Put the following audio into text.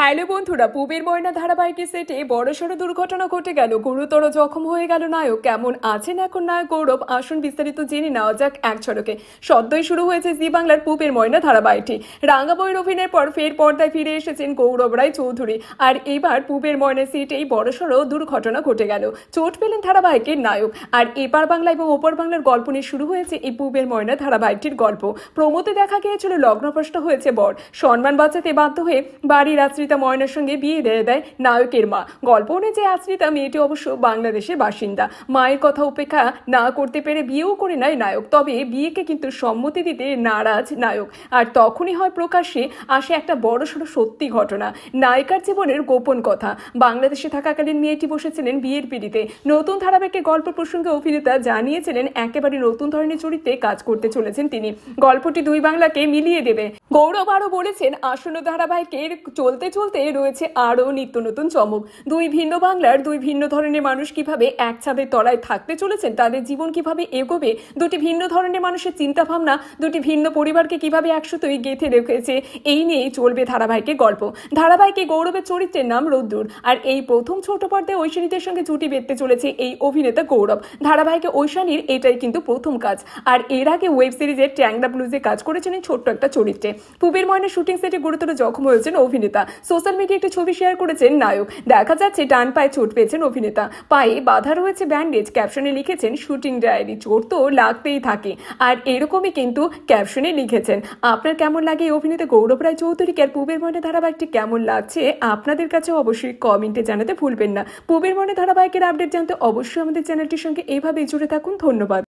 hello বন্ধুরা পুবের ময়না ধারাবাহিকের সেটে বড়সড় দুর্ঘটনা ঘটে গেল গুরুতর জখম হয়ে গেল নায়ক কেমন আছেন এখন নায়ক গৌরব আসুন বিস্তারিত জেনে নেওয়া যাক এক ছড়কে সদ্যই শুরু হয়েছে জি বাংলার পুবের ময়না ধারাবাহিকটি রাঙ্গাবইয়ের অভিনয়ের পর ফের পর্দায় ফিরে এসেছেন গৌরব রায় চৌধুরী আর এবার পুবের ময়না সিটেই বড়সড় দুর্ঘটনা ঘটে গেল চোট পেলেন ধারাবাহিকের নায়ক আর এপার বাংলা এবং ওপর বাংলার গল্প নিয়ে শুরু হয়েছে এই পুবের ময়না ধারাবাহিকটির গল্প প্রমোতে দেখা গিয়েছিল লগ্নপ্রষ্ট হয়েছে বর সম্মান বাঁচাতে বাধ্য হয়ে বাড়ির রাত্রি আশ্রিতা ময়নার সঙ্গে বিয়ে দিয়ে দেয় নায়কের মা গল্প অনুযায়ী আশ্রিতা মেয়েটি অবশ্য বাংলাদেশের বাসিন্দা মায়ের কথা উপেক্ষা না করতে পেরে বিয়েও করে নেয় নায়ক তবে বিয়েকে কিন্তু সম্মতি দিতে নারাজ নায়ক আর তখনই হয় প্রকাশ্যে আসে একটা বড়সড় সত্যি ঘটনা নায়িকার জীবনের গোপন কথা বাংলাদেশে থাকাকালীন মেয়েটি বসেছিলেন বিয়ের পিড়িতে নতুন ধারাবাহিকের গল্প প্রসঙ্গে অভিনেতা জানিয়েছিলেন একেবারে নতুন ধরনের চরিত্রে কাজ করতে চলেছেন তিনি গল্পটি দুই বাংলাকে মিলিয়ে দেবে গৌরব আরও বলেছেন আসন্ন ধারাবাহিকের চলতে চলতে রয়েছে আরও নিত্য নতুন চমক দুই ভিন্ন বাংলার দুই ভিন্ন ধরনের মানুষ কিভাবে এক ছাদের তলায় থাকতে চলেছেন তাদের জীবন কিভাবে এগোবে দুটি ভিন্ন ধরনের মানুষের চিন্তাভাবনা দুটি ভিন্ন পরিবারকে কিভাবে একসাথেই গেঁথে রেখেছে এই নিয়েই চলবে ধারাবাহিকের গল্প ধারাবাহিকে গৌরবের চরিত্রের নাম রৌদ্রুর আর এই প্রথম ছোট পর্দায় ঐশানীদের সঙ্গে জুটি বেঁধতে চলেছে এই অভিনেতা গৌরব ধারাবাহিকে ঐশানীর এটাই কিন্তু প্রথম কাজ আর এর আগে ওয়েব সিরিজের ট্যাংরা ব্লুজে কাজ এই ছোট্ট একটা চরিত্রে পুবের ময়নের শুটিং সেটে গুরুতর জখম হয়েছেন অভিনেতা সোশ্যাল মিডিয়া একটি ছবি শেয়ার করেছেন নায়ক দেখা যাচ্ছে ডান পায়ে চোট পেয়েছেন অভিনেতা পায়ে বাধা রয়েছে ব্যান্ডেজ ক্যাপশনে লিখেছেন শুটিং ডায়েরি চোট তো লাগতেই থাকে আর এরকমই কিন্তু ক্যাপশনে লিখেছেন আপনার কেমন লাগে অভিনেতা গৌরব রায় চৌধুরীকে আর পুবের মনে ধারাবাহিকটি কেমন লাগছে আপনাদের কাছে অবশ্যই কমেন্টে জানাতে ভুলবেন না পুবের মনে ধারাবাহিকের আপডেট জানতে অবশ্যই আমাদের চ্যানেলটির সঙ্গে এভাবেই জুড়ে থাকুন ধন্যবাদ